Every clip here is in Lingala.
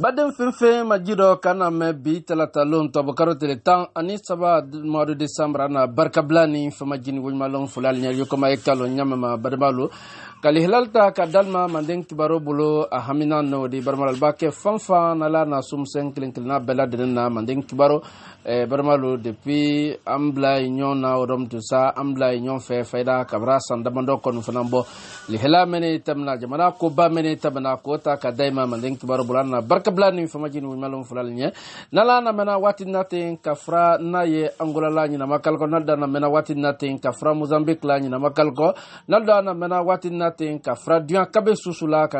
baden fɛn fɛn ma ji dɔ kan na mɛn bi talatalon tɔbɔkaro tele tan ani saba madu desanbra na barikabila ni famajini woɲumanlɔn foli ali ɲɛ yokoma ye kalon ɲamɛma badema lo ka kadalma ta ka dalma kibaro bolo a no di barmalba kɛ fan na la na sumsɛn kelen kelenna bɛɛ ladenin na manden kibaro eh, barmalo depuis an bila ye na o dɔm tusa an bila ye ɲɔn kabra san damandɔ kɔni fana bɔ lihla mene tamina jamana ko ba mene tamina ko ta ka dayima kibaro bolo na barka bila ni famaji ni wuɲumalon fulali ɲɛ na la na mɛna waati na ten ka n'a ye angolala ɲinama kalikɔ na da na mɛna waati na ten ka fura mozambik la ɲinama kalikɔ na da na mɛna waati na ten ka fara duyan ka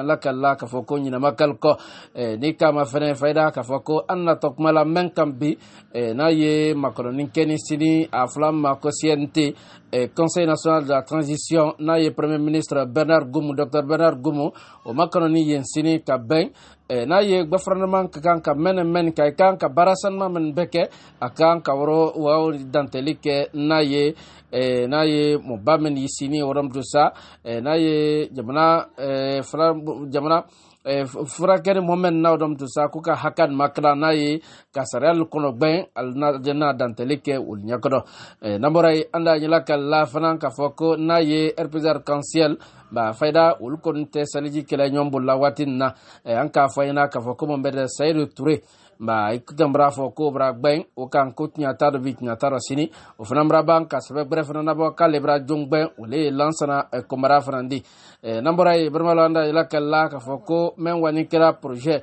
la kan la k'a fɔ ko kɔ e, ni kama fɛnɛ fayida k'a fɔ an bi e, sini a e, conseil national de la transition Naye premier ministre bernard Goumou, dr bernard Goumo o makɔnɔni yen sini ben. Eh, n'a ye gwɛfrɛnɛman ka kan ka mɛnɛ mɛn ka i kan ka baara sanuma min bɛɛ kɛ a kan ka wɔrɔ waw dantɛli kɛ n'a ye eh, n'a ye mɔba min y'i sini wɔrɔmutu sa eh, n'a ye jamana fila jamana Eh, furakɛli mohamɛd naw dɔm tɩ sa kʋka hakan makra n'a eh, ye eh, ka sariyal kɔnɔ gbɛn aljana dantɛli kɛ ol ɲɛkɔdɔ nabɔra ye an da yɛla ka la fana k'a fɔ ko n'a ye rpgr kansiɛl ba fayida olu kɔni tɛ saliji kɛlɛ ɲɔn bolila waati na an k'a fɔ ɲɛna k'a fɔ ko mɔmɛd sayidu ture ba ikam ra fo ko bra gben o kan ko tinya tar vi tinya tar sini o fana mra ban ka sebe bref na ba le bra jong gben o le lansana e ko mara fana ndi e nambora e bermalanda ila kala ka fo ko men wani kera projet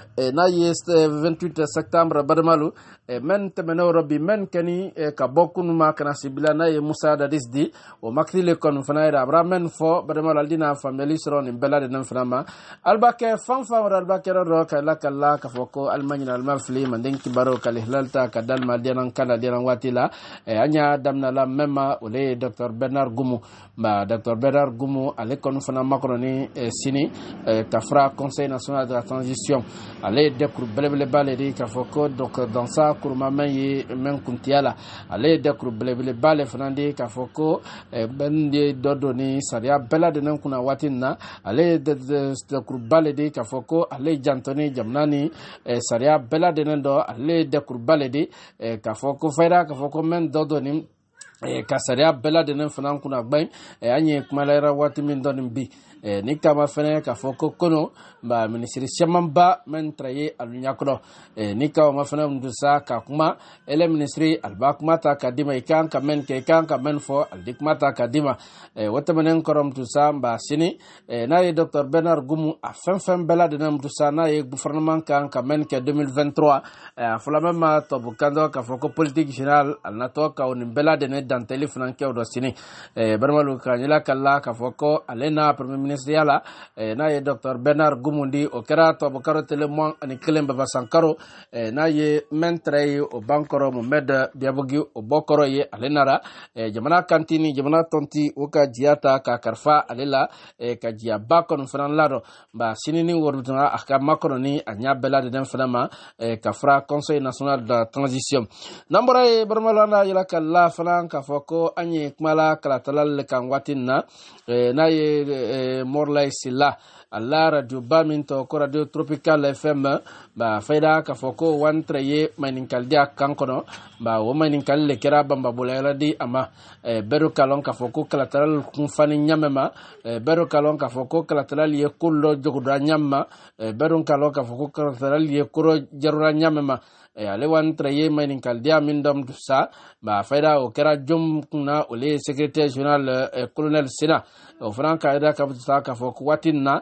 Eh, n'a ye 28 septembre badamalu eh, men tɛmɛnɛw rɔ bi men kɛni eh, ka bɔ kunu ma kana sibila n'a ye musa dadis di o makiri le kɔni fana yɛrɛ a bara men fɔ badamalu ali n'a faamuyali sɔrɔ nin bɛɛ la de nin fana ma alibakɛ fan fan wɛrɛ alibakɛrɛ rɔ ka la ka la k'a fɔ ko alima ɲina alima fili manden kibaru ka lihilali ta ka dalima diyanan kan na diyanan waati la an y'a damina la mɛn ma o le ye dɔktɔr bernard gumu ma dɔktɔr bernard gumu ale kɔni fana makɔnɔ ni sini ka fara conseil national de la transition ale ye dɛkuru belebeleba le de k'a fɔ ko dɔk dansa kuruma mɛn ye mɛn kuntiya la ale ye dɛkuru belebeleba le fana de k'a fɔ ko eh, bɛn de dɔ don ni sariya bɛɛ ladenen kunna waati nin na ale ye dɛkuruba le de k'a fɔ ko ale janto ni jamana ni eh, sariya bɛɛ ladenen dɔ ale ye dɛkuruba le de eh, k'a fɔ ko fayida k'a fɔ ko mɛn dɔ don ni ka sariya bɛɛ ladenen fana kunna gbɛn an ye kumalayɛrɛ waati min dɔ bi ne taama fɛnɛ k'a fɔ ko kono ba minisiri camanba min tara ye a duɲa kɔnɔ ni ka ma fɛnɛ mun sa ka kuma ele minisiri aliba kuma ta ka dima i kan ka mɛn kɛ i kan ka mɛn fɔ alidi kuma ta ka dima o tɛmɛnen kɔrɔ mutu sa ba sini n'a ye dɔctɔr bernard gumu a fɛn fɛn bɛɛ ladɛnɛ mutu sa n'a ye gouvernement kan ka mɛn kɛ 2023 a fɔla mɛn ma tɔbu kan dɔ k'a fɔ ko politique générale a natɔ ka o nin bɛɛ ladɛnɛ dantɛli fana kɛ dɔ sini eh, balimalu ka ɲɛla ka la k'a fɔ ko ale n'a premier minisiriya la eh, n'a ye dr bernard gumundi o kɛra tubabukaro telemɔn ani kelen baba sankaro eh, n'a ye mɛntɛrɛ ye o bankɔrɔ mumɛd biyabugi o bɔkɔrɔ ye ale nara jamana kanti ni jamana tɔnti o ka jiya ta ka karifa ale la ka jiya ba kɔni fana ladɔ ba sini ni worotuna a ka makɔnɔ ni a ɲa bɛɛ ladeden fana ma ka fara conseil national de transition n'an bɔra ye baramala na yɛlɛ ka la fana k'a fɔ ko an ye kumala kalatala le kan waati na eh, n'a ye morla sila ala radio ba min tɔgɔ ko radio tropical fm ba fayida k'a fɔ wantre ye maɲininkali di a kan kɔnɔ ba o maɲininkali le kɛra di a ma bɛɛ do k'a lɔn k'a fɔ ko kalatalali kunfani ɲamɛ ma k'a lɔn k'a ye ko lɔ jogoda ɲamɛ ma bɛɛ k'a lɔn k'a ye korɔ jarora ɲamɛ ma ale wantre ye maɲininkalidiya min dɔm sa ba fayida o kɛra jɔn kunna ole ye secrétaire général eh, colonel sena o ida ka yira k'a fɔ k'a fɔ ko waati nin na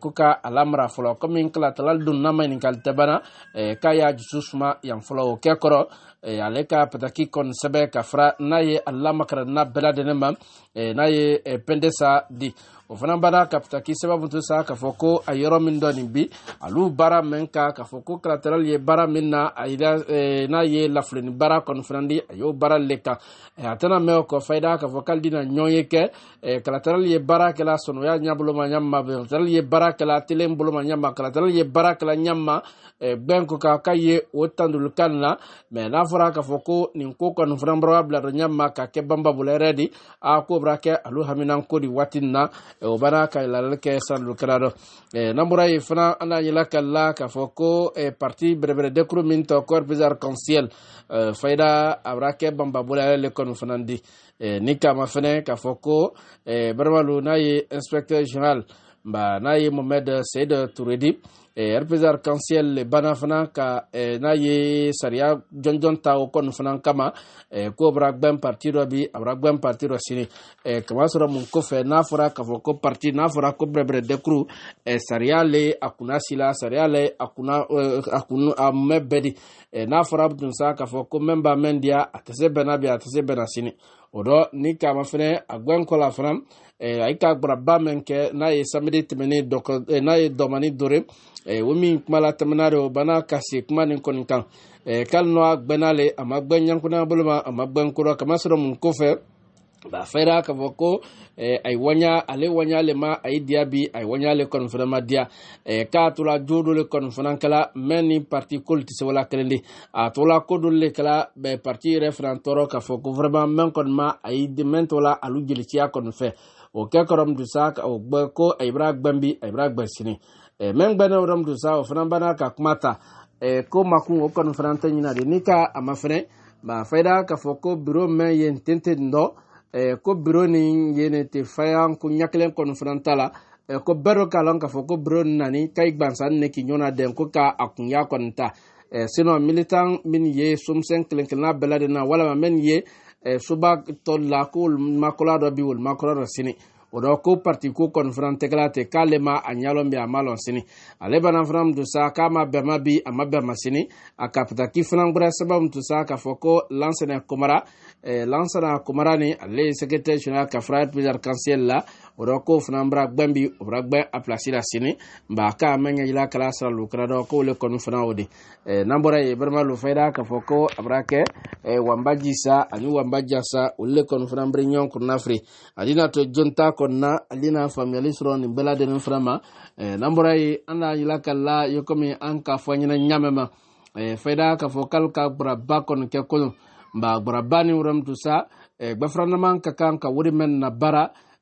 ko ka a lamara fɔlɔ komi eh, kala talali don n'a ma ɲininkali tɛ banna k'a y'a dusu suma yan fɔlɔ o kɛ kɔrɔ ale ka pataki kɔni sɛbɛn ka fara n'a ye a lamakara n'a bɛɛ lajɛlen eh, ma n'a ye pɛnde sa di o fana bada ka pataki sababu to sa k'a fɔ ko a min dɔ nin bi alu bara min ka eh, k'a fɔ ko kalatarali ye bara min na a yira n'a ye lafilenni baara bara fana di a y'o baara le kan a tɛna mɛn o k'a fɔ k'ale dina ɲɔgɔn ye kɛ kalatarali ye baara ya ma ɲaboloma ɲama tal ye tilen kɛla ma nyamma kala tal ye baara kɛla ɲama gbɛn e, ko ka ka o tandul kan na n'a fɔra k'a ni ko ko no fana bɔra bila dɔ ka ke bamba bolo yɛrɛ a ko bara alu haminan ko di watinna e, o baraka la lalali kɛ sanulu kɛra fana ka la e, k'a ko parti bɛrɛbɛrɛ de min corps bizar conseil fayida a bara kɛ le fana nika k'a walo n'a ye inspecteur général ba n'a ye mohamed seyid touredi eh, rpz arc-en-ciel eh, banna eh, ah, fana ka n'a ye sariya jɔnjɔn ta o kɔni fana kama ko bara gbɛn parti dɔ bi a bara gbɛn parti dɔ sini kama sɔrɔ mun kɔfɛ n'a fɔra k'a fɔ ko parti n'a fɔra ko bɛrɛbɛrɛ dɛkuru sariya le a kunna si la sariya le a kunna a kun a mɛ bɛɛ di n'a fɔra dun sa k'a fɔ ko mɛn b'a mɛn diya a tɛ se bɛnna bi a tɛ se bɛnna sini o dɔ ni kama fɛnɛ a gbɛn kɔ la fana Eh, a ka gbaraba min kɛ n'a ye samedi tɛmɛni dɔkɔ eh, n'a ye dɔmani dore o eh, min kumala tɛmɛna de o bana ka se kuma nin kɔni kan k'ali n'o a gbɛnn'ale a ma gbɛn ɲankunna bolo ma a ma gbɛn kora kamasɔrɔ mun kɔfɛ a fɛra k'a fɔ ko a ye waɲa ale le ma a ye diya bi a ye le kɔni fana ma diya k'a tora jo dɔ le kɔni fana kɛla mɛ ni parti k'olu tɛ se wala kelen de a tora ko dɔ le kɛla parti yɛrɛ fana tɔɔrɔ k'a fɔ ko vraiment mɛ kɔni ma a ye mɛ tɔ la alu jeliciya kɔni fɛ o kɛ kɔrɔm dusa o gbɛ ko ayibira gbɛnbi ayibira gbɛnsini ɛ eh, mɛ n gbɛnɛ kɔrɔm dusa o fana bana ka kuma ta ɛ eh, ko makun o kɔni fana tɛ ɲina de ni ka a ma fɛnɛ ma fayida k'a fɔ ko biro mɛn yen tente dɔ ɛ ko biro nin ye ne tɛ fayan ko ɲɛ kelen kɔni fana ta la ɛ ko bɛɛ dɔ k'a lɔn k'a fɔ ko biro nin nani ka i gbansan ne k'i ɲɔna dɛn ko ka a kun y'a kɔni ta ɛ eh, sinɔn militan min ye somisɛn kelen kelenna bɛɛ laden na walama min ye Eh, soba la ko makola dɔ bi wolu makola dɔ sini o dɔ ko parti ko kɔni fana tɛgɛla tɛ k'ale ma a ɲalɔn bi a ma lɔn sini ale bana fana min to sa k'a ma bɛn ma bi a ma bɛn ma sini a kapitaki fana kura sababu min to sa k'a fɔ ko lansana komara eh, lansana komara ni ale ye secrétaire général ka frère président conseil la odo fana bra gbambi obra gbɛ a plasi la sini ba ka ma ɲɛjila kala sara lo kɛra dɔ k'ole kɔni fana o de n'an bɔra ye barima lo fayida k'a fɔ ko a bara kɛ wanba jisa ani wanba jasa olu le kɔni fana bere ɲɔgɔn kɔnɔna firi ale n'a to jɔn ta kɔnɔna ale n'a faamuyali sɔrɔ nin bɛɛ lajɛlen fana ma n'an bɔra ye an n'a yira ka la ye komi an k'a fɔ ɲɛna ɲamɛ ma e, fayida k'a fɔ k'ale ka gbaraba kɔni kɛ kolon nba gbaraba ni wɔrɔmutu sa gbafaranama e, ka kan ka wari mɛn na baara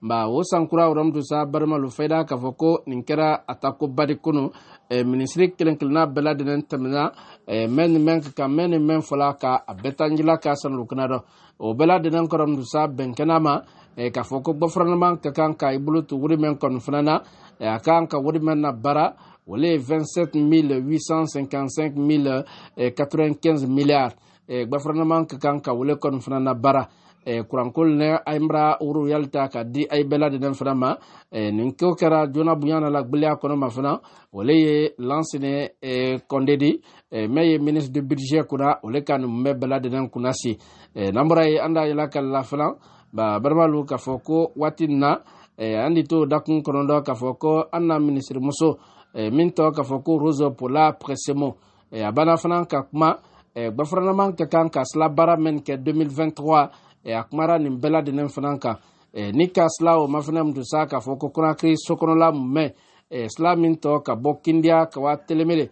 ba o sankura waramutu sa barimalo fayida k'a fɔ ko nin kɛra a ta ko badi kunu minisiri kelen kelenna bɛɛ ladenen tɛmɛna mɛn ni mɛn ka kan mɛn ni mɛn fɔla ka a bɛɛ tanjila k'a sanulukina dɔ o bɛɛ ladenen kɔrɔmutu sa bɛnkɛna ma k'a fɔ ko gɔfarannaman ka kan ka i bolo to wuri mɛn kɔni fana na a kan ka wuri mɛn na baara ole ye 27 855 095 milliards gbafarannaman ka kan ka wele kɔni fana na baara eh, kurankol ne ayimra wuru yalita ka di ay bɛɛ laden fana ma eh, nin ko kɛra joona bonya na la gwɛlɛya kɔnɔ ma fana ole ye lansine eh, kɔnde di eh, mɛ ye ministre de budget kunna ole ka nin bɛɛ bɛɛ laden kunna si eh, n'an bɔra ye an da yɛlɛ ka la fana ba balimalu k'a fɔ ko waati nin na eh, an de to dakun kɔnɔntɔ k'a fɔ ko an na ministre muso eh, min tɔ k'a fɔ ko rose pola presemo eh, a banna fana ka kuma eh, gbafaranaman ka kan ka sila baara min kɛ 2023 Eh, a kumara nin bɛɛ lajɛlen fana kan ni ka sila o ma fana mun tun sa k'a fɔ ko konakiri sokɔnɔla mun mɛn sila min tɔ ka bɔ kindiya ka wa telemele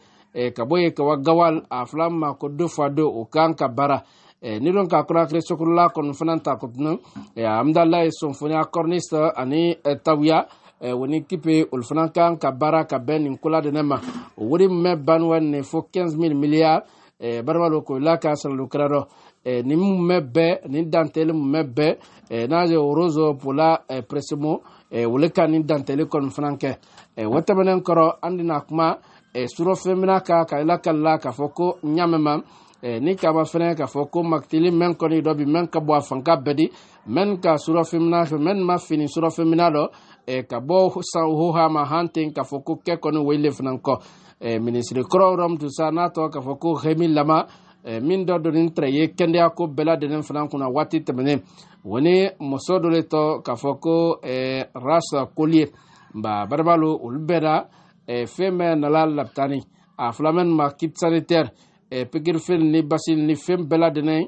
ka bɔ yen ka wa gawal a fila ma ko do fa do o kan ka baara ni don ka konakiri sokɔnɔla kɔni fana ta ko tunu amidalayi sɔnfoniya kɔrɔnisi ani tawuya. woni kipe olu fana kan ka baara ka bɛn nin kola de ma o wari min banuwa nin fo 15 000 miliyar eh, barama lo ko la ka sɔrɔ lo dɔ eh, ni mun mɛ bɛɛ ni dantɛli mun mɛ bɛɛ eh, n'a ye roso pola eh, presimo eh, wole ka ni dantɛli kɔni fana kɛ eh, o tɛmɛnen kɔrɔ an dina kuma eh, surɔfɛn bena ka ka ila kalila k'a fɔ ko ɲamɛ ma eh, ni kaba fɛnɛ k'a fɔ ko makitili mɛn kɔni dɔ bi mɛn ka bɔ a fanka bɛɛ di mɛn ka surɔfɛn mina fɛ mɛn ma fini surɔfɛn mina dɔ eh, ka bɔ san hohama han ten k'a fɔ ko kɛ kɔni wele fana kɔ eh, minisiri kɔrɔ rɔm tu sa n'a tɔ k'a fɔ ko hemi lama Eh, min dɔ donin tɛrɛ ye kɛnɛya ko bɛɛ lajɛlen fana kunna waati tɛmɛnen o ni muso dɔ le tɔ k'a fɔ ko eh, rasa koli ba barabalo olu bɛɛ la eh, fɛn bɛɛ nala lapitani a filanan ma kit sanitaire pikirifɛn ni basi ni fɛn bɛɛ lajɛlen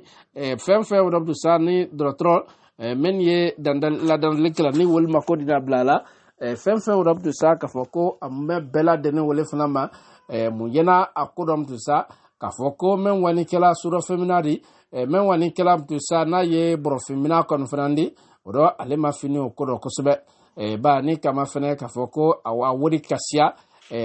fɛn fɛn wɛrɛ bɛ sa ni dɔgɔtɔrɔ min ye ladandali kɛla ni wali ma ko dina bila a la fɛn fɛn wɛrɛ bɛ sa k'a fɔ ko a mun bɛ bɛɛ lajɛlen wale fana ma mun ɲɛna a ko dɔ bɛ sa. k'a fɔ ko n bɛ ŋɔni kɛla surɔfɛmina de mɛ ŋɔni kɛla to sa n'a ye bɔrɔfinmina kɔni fana di o dɔ ale ma fini o ko dɔ kosɛbɛ ba ni kama fɛnɛ k'a fɔ ko a wari kasiya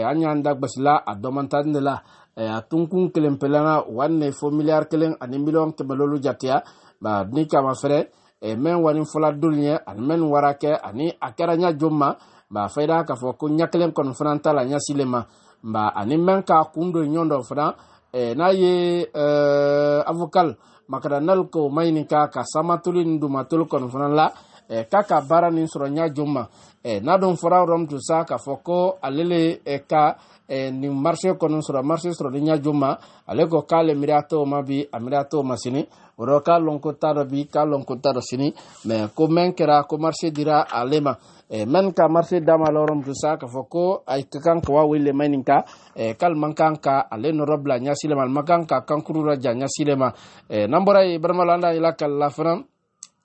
an y'an da gbasila a dɔmantani de la a tunkun kelen pelenna wani ne fo miliyari kelen ani miliyɔn kɛmɛlolu jateya ba ni kama fɛnɛ mɛ ŋɔni fɔla dolu ye ani mɛ nin wara kɛ ani a kɛra ɲa jɔn ma ba fayida k'a fɔ ko ɲa kelen kɔni fana ta la ɲasile ma ba ani mɛ k'a kun don ɲɔn dɔ fana Eh, n'a ye uh, eh, avokal makadanal ko maɲini ka eh, ka samatoli ni dumatoli kɔni fana la e, k'a ka baara nin sɔrɔ ɲa jo ma e, n'a don fɔra rɔmutu sa k'a fɔ ko ale le ka nin marise kɔni sɔrɔ marise sɔrɔ ni ɲa jo ma ale ko k'ale miiri t'o ma bi a miiri t'o ma sini o dɔ k'a lɔn ko t'a dɔ bi k'a lɔn ko t'a dɔ sini mɛ ko mɛn kɛra ko marise dira ale ma mɛn ka marise d'a ma lɔrɔ sa k'a fɔ ko kan ka wa wele mɛn nin kan k'ale ka ale nɔrɔ bila ɲɛsi le ma ale man kan ka kankuru la ja ɲɛsi le ma n'an bɔra yen barama la an da yira k'ale la fana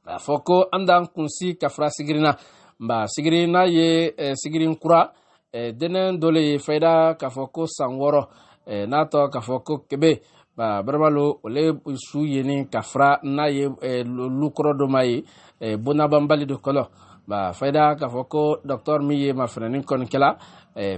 k'a fɔ ko an d'an kunsi ka fara sigiri na nba sigiri n'a ye sigiri kura dɛnɛ dɔ le ye k'a fɔ ko san wɔɔrɔ k'a fɔ kebe barabalo ole su yeni ka fara n'a ye lukɔrɔ dɔ ma ye bonnabanbali de kɔlɔ ba fayida k'a fɔ ko dɔktɔr min ye mafinɛni kɔni kɛla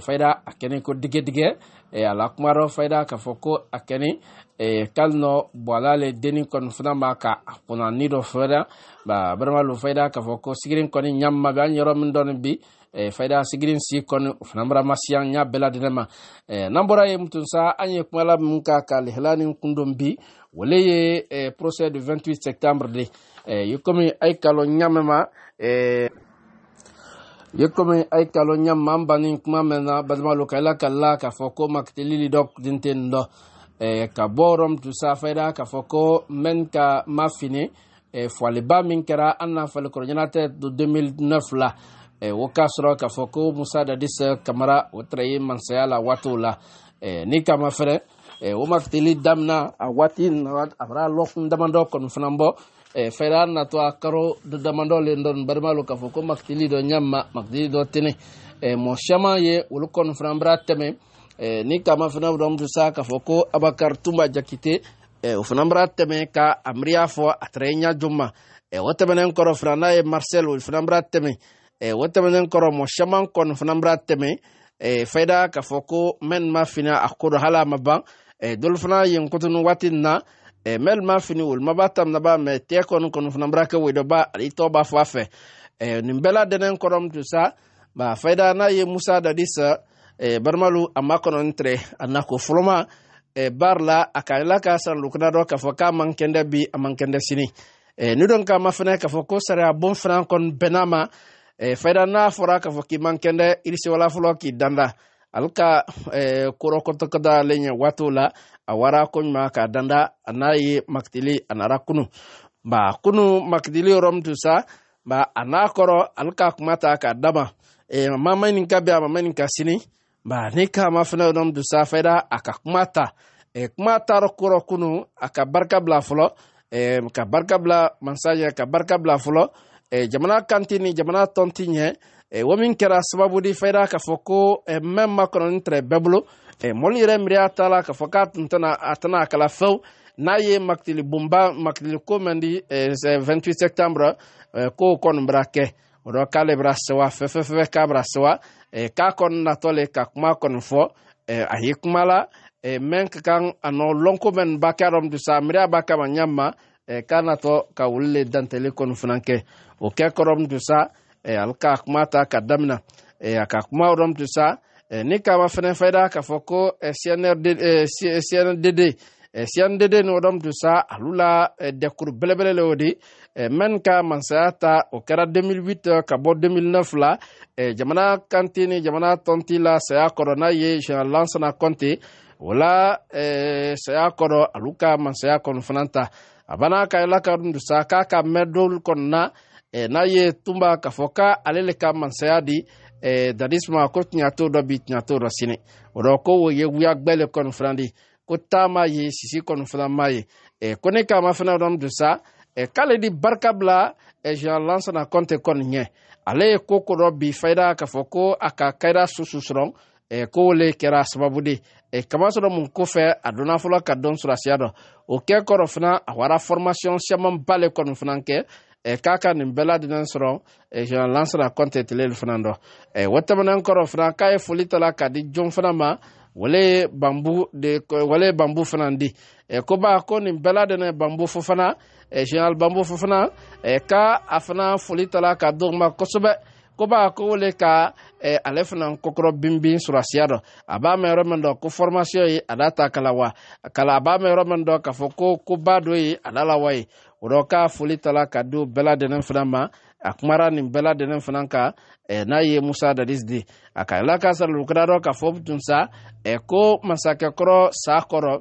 fayida a kɛni ko digɛdigɛ eh, a la kuma dɔ fayida k'a fɔ ko a kɛni eh, k'ali nɔ bɔla le denni kɔni fana ma ka a kunnani dɔ fɛrɛ ba barabalo fayida k'a fɔ ko sigiri kɔni ɲamima bɛ an yɔrɔ min dɔɔni bi Eh, fayda asigirin si konou nanbora masyan nyan bela dene man eh, nanbora ye mouton sa anye kwen la moun ka ka le helanin kondon bi wale ye eh, proses de 28 sektambre de ye kwen me ay kalon nyan menman ye kwen me ay kalon nyan man banin kwen menman banman lo ka ila kal la ka foko makite lili dok dinten do ka boron tu sa fayda ka foko men ka mafine fwa le ba minkera anna fwa le koron yana te do 2009 la Eh, o k'a sɔrɔ k'a fɔ ko musa dadise kamara o tara ye mansaya la waatiw la eh, ni kama fɛnɛ eh, o martili damina a waati nana a fara lɔkun damadɔ kɔni fana bɔ fɛrɛ a natɔ a karo damadɔ le dɔni barima lo k'a fɔ ko martili dɔ ɲama martili dɔ tene mɔ caman ye olu kɔni fana bara tɛmɛ ni kama fana dɔn musa k'a fɔ ko abakar tunba jakite o fana bara tɛmɛ ka a miiriya fɔ a tara ye ɲa juma o tɛmɛnen kɔrɔ fana n'a ye marcel o fana bara tɛmɛ o tɛmɛnen kɔrɔ mɔ caman kɔni fana bɛra tɛmɛ eh, fayida k'a fɔ ko mɛn ma fini a ko dɔ hali a ma ban dɔlu fana yen kotunu waati nin na mɛli ma fini olu ma b'a tamina ba mɛ tɛ kɔni eh, kɔni fana bɛra kɛ wɔyidɔba i tɔ b'a fɔ a fɛ nin bɛɛ la dɛnɛn kɔrɔ mutu sa ba fayida n'a ye musa dadi sa eh, balimalu a ma kɔnɔ ntɛrɛ a na ko fɔlɔ ma baari la a ka yɛlɛ k'a sara lukuna dɔ k'a fɔ k'a man kɛndɛ bi a man kɛndɛ sini ni dɔn k'a ma fana k'a fɔ ko sariya bon fana kɔni bɛnna a ma e, fayda n'a fora k'a fɔ k'i iri kɛn dɛ wala k'i danda alka e, eh, kuro kɔtɔkɔda ale ɲɛ waatiw la a wara ma k'a danda anayi maktili anara kunu ba kunu maktili rom min sa ba anakoro alka kɔrɔ ka dama e, eh, mama nin ka bɛn ma mama ka sini ba ni ka ma rom sa fayda aka ka e, kumata ro kuro kunu aka barka bla fulo e, ka barka bla mansa ka barka bla Eh, jamana kanti ni jamana tɔn ti ɲɛ eh, wo min kɛra sababu di fayida k'a fɔ ko eh, mɛn ma kɔnɔni tɛrɛ bɛɛ bolo mɔni yɛrɛ miiriya t'a la k'a fɔ k'a tun tɛna a tɛna a kala fɛw n'a ye makitili bonba makitili ko mɛn di 28 septembre ko kɔni bɛra kɛ o dɔ k'ale bɛra sewa fɛfɛfɛ k'a bɛra sewa k'a kɔni natɔ le ka kuma kɔni fɔ a ye kuma la mɛn ka kan a nɔ lɔnko mɛn ba kɛ a dɔm dusa miiriya b'a kama ɲɛ ma Eh, k'a natɔ ka olu le dantɛli kɔni fana kɛ o kɛ kɔrɔmu tun sa eh, ale ka kuma ta ka damina eh, a ka kuma yɔrɔmu tun sa ni kama fɛnɛ fɛda k'a fɔ ko cndd cndd ni yɔrɔmu tun sa alu la dɛkuru belebele le o de mɛn ka mansaya ta o kɛra 2008 ka bɔ 2009 la jamana kanti ni jamana tɔnti la saya kɔrɔ n'a ye general lansana kɔnte o la saya kɔrɔ alu ka mansaya kɔni fana ta a fana ka ala ka dusa k'a ka mɛn dol kɔnɔna eh, n'a ye tunba k'a fɔ ka ale le ka mansaya di eh, dadisma ko tiɲa t'o dɔ bi tiɲa t'o dɔ sini o dɔ ko o ye wuya gbɛ le kɔni fana di ko taama ye sisi kɔni fana ma ye eh, ko ne k'a ma fana dɔn dusa eh, k'ale di barika bila eh, jean lansana kɔnte kɔni ɲɛ ale ye ko ko dɔ bi fayida k'a fɔ ko a ka kayida susu sɔrɔ Eh, kowole kɛra sababu de eh, kaba sɔrɔ mun kofɛ a donna fɔlɔ ka dɔn sɔrɔ siya dɔ o kɛ kɔrɔ fana a wara formation camanba le kɔni fana kɛ eh, k'a ka nin bɛɛ ladinɛ sɔrɔ jean lansara kɔnte teleli fana dɔ o tɛmɛnen kɔrɔ fana k'a ye foli ta la ka di jɔn fana ma wale bambu de wale bambu fana di ko ba ko nin bɛɛ ladinɛ bambu fo fana jean bambu fo fana k'a a fana foli ta la ka dɔn ma kosɛbɛ koba ko wele ka eh, ale fana kokɔrɔ binbin surasiya dɔ a b'a mɛn yɔrɔ min dɔ ko formation ye a da ta kala wa kala a b'a mɛn yɔrɔ min dɔ k'a fɔ ko koba dɔ ye a da la wa ye o dɔ k'a foli tala ka di o bɛɛ lajɛlen fana ma a kumara nin bɛɛ lajɛlen fana kan eh, n'a ye musa dadis di a ka ala ka salukira dɔ k'a fɔ tun sa eh, ko masakɛkɔrɔ sa kɔrɔ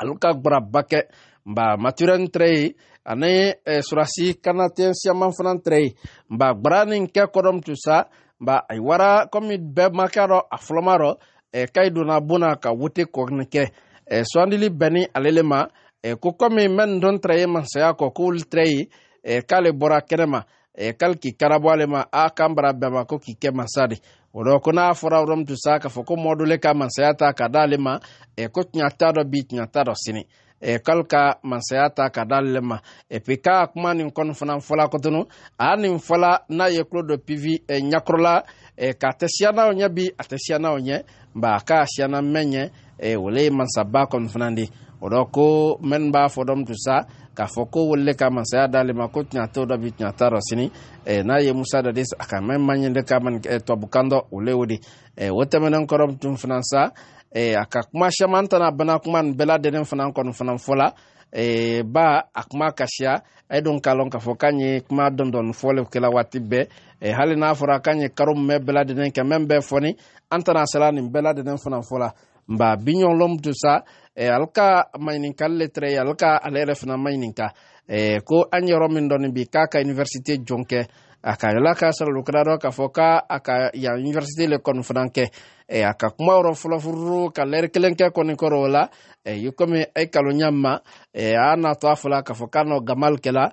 ale ka gbaraba kɛ nba maturɛn tɛrɛ ye ani eh, surasi kanatiyɛn siyaman fana tɛrɛ ye nba gbara nin kɛ kɔdɔm tu sa nba a wara komi bɛɛ ma kɛ dɔ a fɔlɔma dɔ eh, kayi donna bonna ka wote kɔni kɛ eh, sugandili bɛnni ale le ma eh, ko komi mɛn dɔn tɛrɛ ye masaya kɔ k'olu tɛrɛ ye eh, k'ale bɔra kɛnɛma eh, k'ale k'i karabɔ ale ma a kan bara bɛɛ ma ko k'i kɛ masa de o dɔ ko n'a fɔra yɔrɔ min tu sa k'a fɔ ko mɔdole ka masaya ta ka d'ale ma eh, ko tiɲɛ ta dɔ bi tiɲɛ ta dɔ sini e kal ka mansaya ta ka dali le ma epi eh, ka kuma nin kɔni fana fɔla kotonu a nin fɔla n'a ye kulo dɔ pivi e eh, ɲakɔrɔla e ka tɛ siya n'aw ɲɛ bi a tɛ siya n'aw ɲɛ ba ka siya na mɛn ɲɛ e wole ye mansaba kɔni fana di o dɔ ko mɛn b'a fɔ dɔm tu sa k'a fɔ ko wele ka masaya d'ale ma ko tiɲɛ t'o dɔ bi tiɲɛ t'a dɔ sini eh, n'a ye musa dɔ de a ka mɛn ma ɲɛ de ka man eh, tubabukan dɔ o le o de eh, o tɛmɛnen kɔrɔ tun fana sa eh, a ka kuma caman tana bana kuma nin bɛɛ lajɛlen fana kɔni fana fɔ la eh, ba a kuma kasiya a don k'a lɔn k'a fɔ k'a ye kuma dɔndɔni fɔli kɛla waati bɛɛ eh, hali n'a fɔra k'a ye karo min bɛ bɛɛ lajɛlen kɛ mɛn bɛɛ fɔni an tana sela nin bɛɛ lajɛlen fana fɔ la nba biɲɔgɔn lɔn tu sa Eh, alka maɲininkali le tɛrɛ ye alka ale yɛrɛ fana maɲininka eh, ko an yɔrɔ min bi k'a universite jɔn kɛ a ka yala ka salolokira dɔ k'a fɔ ka a ka yan universite le kɔni fana e eh, a ka kuma yɔrɔ fɔlɔfuru ka lɛri kelen kɛ kɔni kɔrɔ o la i komi a kalo k'a fɔ k'a gamal kɛla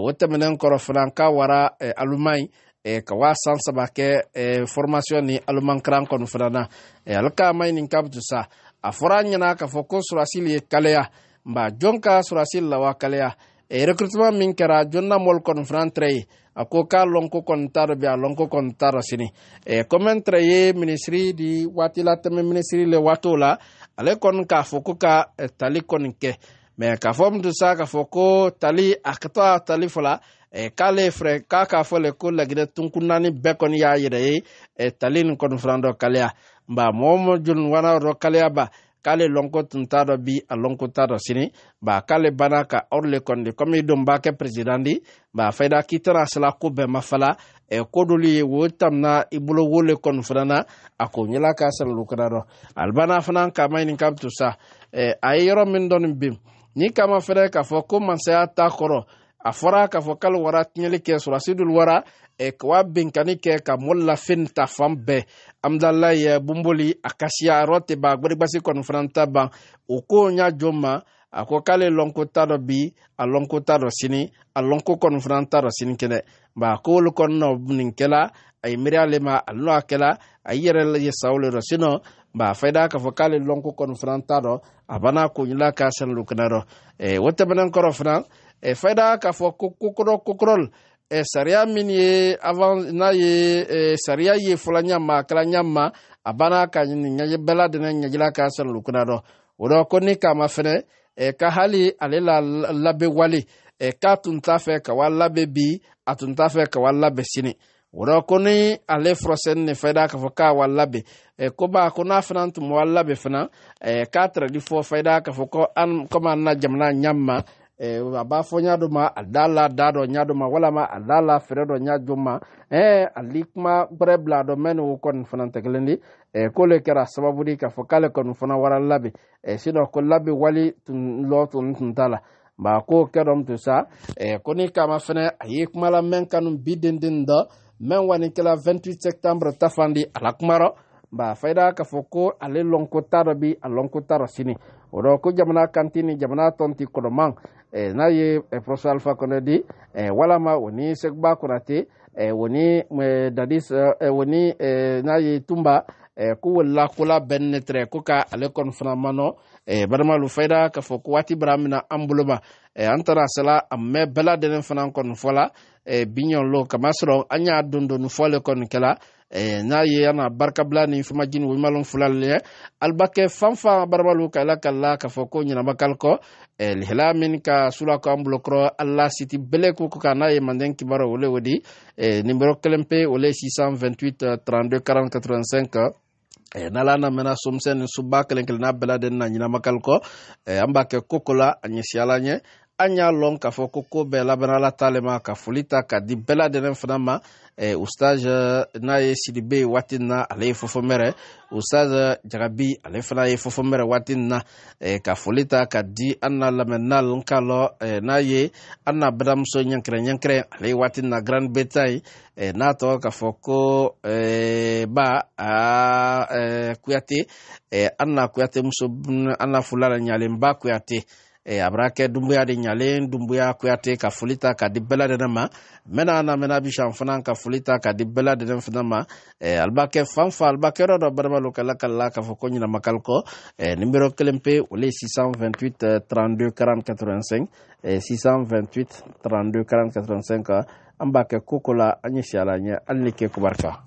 o tɛmɛnen kɔrɔ fana k'a wara e ka waa san saba e formation ni alumankaran kɔni fana na ale ka maɲi nin a fɔra ɲɛna k'a fɔ ko sɔrɔsili ye kaleya nba jɔn ka sɔrɔsili la wa kaleya eh, recrutement min kɛra jonna mɔl kɔni fana tɛrɛ ye a ko k'a lɔnko kɔni t'a dɔ bi a lɔnko kɔni t'a dɔ sini kɔmɛn eh, tɛrɛ ye minisiri di waati la tɛmɛ minisiri le waatiw la ale kɔni k'a fɔ ko ka eh, tali kɔni kɛ mɛ k'a fɔ mutu sa k'a fɔ ko tali a ka to a tali fɔ la k'ale filɛ k'a k'a fɔ le ko laginɛ tunkun naani bɛɛ kɔni y'a yɛrɛ ye tali nin kɔni fana dɔ kaleya mba momo jun wana ro kaleya ba k'ale lɔnko tun t'a dɔ bi a lɔnko t'a dɔ sini ba k'ale banna ka or le kɔnde komi don b'a kɛ president di ba fayida k'i tɛna sila ko bɛɛ ma fala e ko dolu ye wo tamina i bolo wo le kɔni fana na a ko ɲɛla k'a sɛlɛlu kana dɔ alibana fana kama ɲini kam to sa e a ye yɔrɔ min dɔni bin ni kama fɛnɛ k'a fɔ ko mansaya t'a kɔrɔ a fɔra k'a fɔ k'ale wara tiɲɛli kɛ sɔrɔsi dolu wara E ka wa benkani kɛ ka mɔli lafen ta fan bɛɛ amdalayi bunboli a kasiya a rɔ tɛ ban gwɛrigbasi kɔni fana ta ban o kow y'a jo ma a ko k'ale lɔnko ta dɔ bi a lɔnko ta dɔ sini a lɔnko kɔni fana ta dɔ sini kɛnɛ ba ko olu kɔni nɔ nin kɛla a ye miiri ale ma ali n'o a kɛla a y'i yɛrɛ ye sawo le dɔ sinɔ ba fayida k'a fɔ k'ale lɔnko kɔni fana ta dɔ a bana koɲila k'a sɛnɛ lo kɛnɛ e dɔ o tɛmɛnen kɔrɔ e fana fayida k'a fɔ ko kokorɔ kokorɔ e, sariya min ye n'a ye e, sariya ye fɔla ɲama a kɛra ɲama a banna ka nin ɲɛji bɛɛ ladɛnɛ ɲɛjila ka sɛnɛlu kunna dɔ o dɔ ko ni kama fɛnɛ e, ka hali ale la labɛn wale e, k'a tun t'a fɛ ka wa labɛn bi a tun t'a fɛ ka wa labɛn sini o dɔ ko ni ale furasɛni ne fɛ da k'a fɔ k'a wa labɛn e, ko ba ko n'a fana tun wa labɛn fana e, k'a tɛrɛdi fɔ fɛ da k'a fɔ ko an kɔmi an na jamana ɲama eh, a b'a fɔ ɲa dɔ ma a da la da dɔ ɲa dɔ ma walama a da la fɛɛrɛ dɔ ɲa jo ma eh, ali kuma gwɛrɛ bila dɔ mɛn o kɔni fana tɛ kelen di eh, k'ole kɛra sababu di k'a fɔ k'ale kɔni fana wara labɛn eh, sinɔ ko labɛn wali tun lɔ tun tun t'a la ma ko kɛ dɔm to sa eh, ko ni kama fɛnɛ a ye kuma la mɛn kanu bi dendeni dɔ mɛn wani kɛla 28 septembre ta fan di a la kumarɔ ba faida k'a fɔ ko ale lɔnkota dɔ bi a lɔnkota dɔ sini o dɔ ko jamana kanti ni jamana tɔnti kɔdɔman Eh, n'a ye eh, professeur alpha kɔnɛ di eh, walama o ni sɛgba konate o ni dadis o ni n'a ye tunba ko wolola kola bɛn ne tɛrɛ ko ka ale kɔni fana manɔ badamalu fayida k'a fɔ ko waati bara mina an boloba an tara sala a mɛn bɛɛ ladɛnɛ fana kɔni fɔ la biɲɔn lo kamasɔrɔ an y'a don doni fɔle kɔni kɛla Eh, n'a ye ana barikabila ni famajini woɲumanlon fula lɛ alibakɛ fan fan barabalo ka ala ka la k'a fɔ ko ɲɛnaba kali kɔ eh, lihila min ka sula ko an bulokɔrɔ ala siti bele ko ko ka n'a ye manden kibaro ole o di eh, nimero kelen pe ole 628 32 40 85 n'ala namɛnna somisɛn ni suba kelen kelenna bɛɛ laden na ɲinamakalikɔ an b'a kɛ koko la a ɲɛsi ala ɲɛ an y'a lɔn k'a fɔ ko ko bɛɛ labanala t'ale ma ka foli ta ka di bɛɛ ladɛnɛ fana ma eh, ustaz n'a ye sidibe ye waati na ale ye fɔfɔmɛrɛ ustaz jagabi ale fana ye fɔfɔmɛrɛ waati na eh, ka foli ta ka di an na lamɛn n'a lɔn k'a lɔ eh, n'a ye an na badamuso ɲɛnkɛrɛn ɲɛnkɛrɛn ale ye waati na grand beta ye eh, n'a tɔgɔ k'a fɔ ko eh, ba a eh, kuyate eh, an na kuyate muso an na fula la ɲalen ba kuyate e, eh, a bara kɛ dunbuya de ɲalen dunbuya kuyate ka foli ta ka di bɛɛ ladɛnɛ ma n na mɛna bisan fana ka foli ta ka di bɛɛ ladɛnɛ fana ma e, eh, alibakɛ fan fa alibakɛyɔrɔ dɔ baramalo kɛla kalila k'a fɔ ko ɲinamakali kɔ e, eh, nimero kelen pe ole 628 32 40 628 32 40 an b'a kɛ koko la an ye siyala ɲɛ hali ni ke kubarika